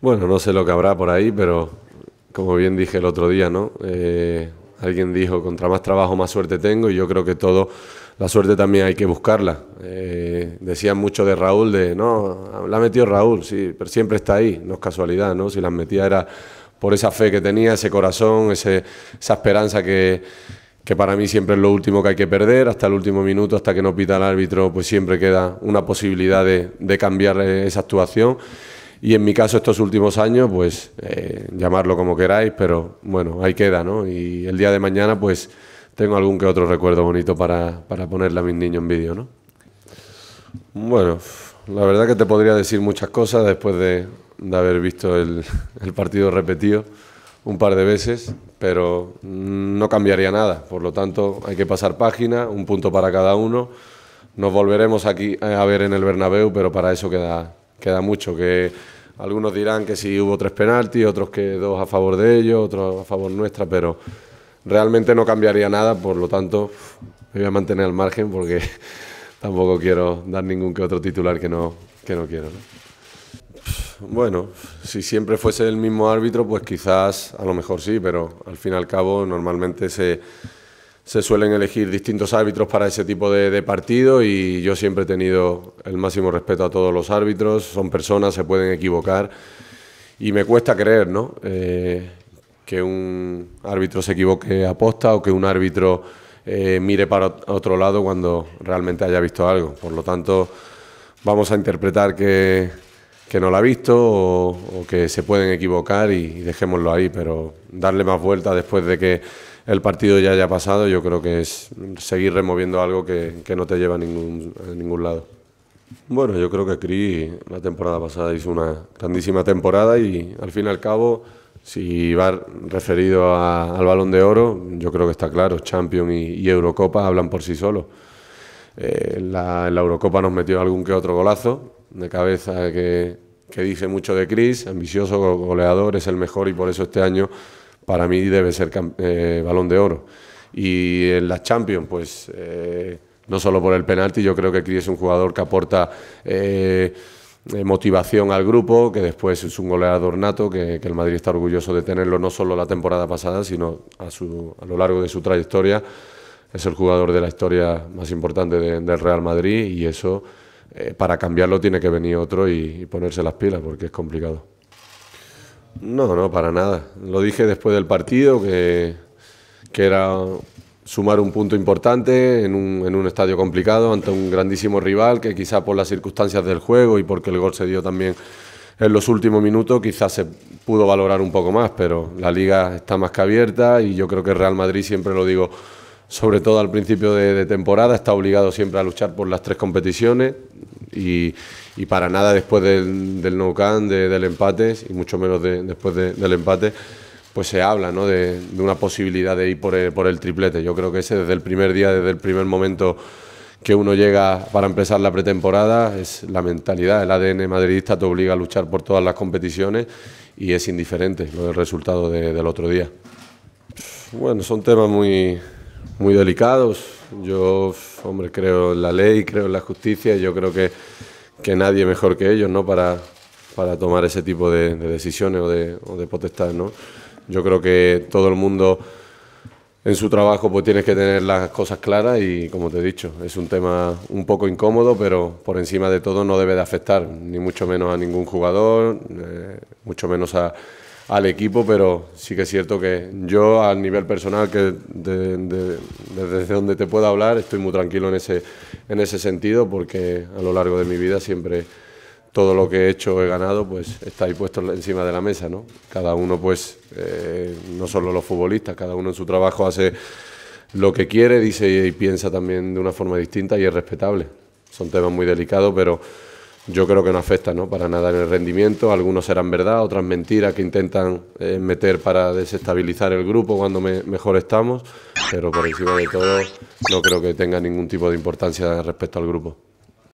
Bueno, no sé lo que habrá por ahí, pero como bien dije el otro día, ¿no? Eh, alguien dijo, contra más trabajo, más suerte tengo, y yo creo que todo, la suerte también hay que buscarla. Eh, decían mucho de Raúl, de, no, la metió Raúl, sí, pero siempre está ahí, no es casualidad, ¿no? Si las metía era por esa fe que tenía, ese corazón, ese, esa esperanza que, para mí siempre es lo último que hay que perder, hasta el último minuto, hasta que no pita el árbitro, pues siempre queda una posibilidad de, de cambiar eh, esa actuación. Y en mi caso estos últimos años, pues eh, llamarlo como queráis, pero bueno, ahí queda, ¿no? Y el día de mañana, pues tengo algún que otro recuerdo bonito para, para ponerle a mis niños en vídeo, ¿no? Bueno, la verdad que te podría decir muchas cosas después de, de haber visto el, el partido repetido un par de veces, pero no cambiaría nada. Por lo tanto, hay que pasar página, un punto para cada uno. Nos volveremos aquí a ver en el Bernabéu, pero para eso queda queda mucho, que algunos dirán que sí hubo tres penaltis, otros que dos a favor de ellos, otros a favor nuestra, pero realmente no cambiaría nada, por lo tanto me voy a mantener al margen porque tampoco quiero dar ningún que otro titular que no, que no quiero. Bueno, si siempre fuese el mismo árbitro, pues quizás a lo mejor sí, pero al fin y al cabo normalmente se se suelen elegir distintos árbitros para ese tipo de, partido y yo siempre he tenido el máximo respeto a todos los árbitros, son personas, se pueden equivocar y me cuesta creer ¿no? Eh, que un árbitro se equivoque aposta o que un árbitro eh, mire para otro lado cuando realmente haya visto algo. Por lo tanto, vamos a interpretar que, que no lo ha visto o, que se pueden equivocar y, y dejémoslo ahí, pero darle más vueltas después de que el partido ya haya pasado, yo creo que es seguir removiendo algo que, que no te lleva a ningún, ningún lado. Bueno, yo creo que Cris... la temporada pasada hizo una grandísima temporada y al fin y al cabo, si va referido al balón de oro, yo creo que está claro, Champions y, Eurocopa hablan por sí solos. Eh, la, en la Eurocopa nos metió algún que otro golazo de cabeza que, que dice mucho de Cris, ambicioso, goleador, es el mejor y por eso este año para mí debe ser eh, balón de oro. Y en la Champions, pues eh, no solo por el penalti, yo creo que Cri es un jugador que aporta eh, motivación al grupo, que después es un goleador nato, que, el Madrid está orgulloso de tenerlo no solo la temporada pasada, sino a, lo largo de su trayectoria. Es el jugador de la historia más importante del Real Madrid y eso, para cambiarlo, tiene que venir otro y ponerse las pilas, porque es complicado. No, no, para nada. Lo dije después del partido que, que era sumar un punto importante en un, estadio complicado ante un grandísimo rival que quizá por las circunstancias del juego y porque el gol se dio también en los últimos minutos quizás se pudo valorar un poco más, pero la liga está más que abierta y yo creo que Real Madrid, siempre lo digo, sobre todo al principio de temporada, está obligado siempre a luchar por las tres competiciones. Y, para nada después del, no can, del empate, y mucho menos después del empate, pues se habla de, una posibilidad de ir por el, triplete. Yo creo que ese desde el primer día, desde el primer momento que uno llega para empezar la pretemporada, es la mentalidad. El ADN madridista te obliga a luchar por todas las competiciones y es indiferente lo del resultado del otro día. Bueno, son temas muy delicados yo, hombre, creo en la ley, creo en la justicia yo creo que, que nadie mejor que ellos, ¿no? Para, para tomar ese tipo de, decisiones o de, o potestad, ¿no? Yo creo que todo el mundo en su trabajo pues tienes que tener las cosas claras y como te he dicho, es un tema un poco incómodo, pero por encima de todo no debe de afectar, ni mucho menos a ningún jugador, eh, mucho menos a al equipo, pero sí que es cierto que yo a nivel personal, que desde donde te puedo hablar, estoy muy tranquilo en ese, en ese sentido, porque a lo largo de mi vida siempre todo lo que he hecho he ganado, pues está ahí puesto encima de la mesa, ¿no? Cada uno, pues, eh, no solo los futbolistas, cada uno en su trabajo hace lo que quiere, dice y piensa también de una forma distinta y es respetable. Son temas muy delicados, pero yo creo que no afecta ¿no? para nada en el rendimiento. Algunos serán verdad, otras mentiras que intentan eh, meter para desestabilizar el grupo cuando mejor estamos, pero por encima de todo no creo que tenga ningún tipo de importancia respecto al grupo.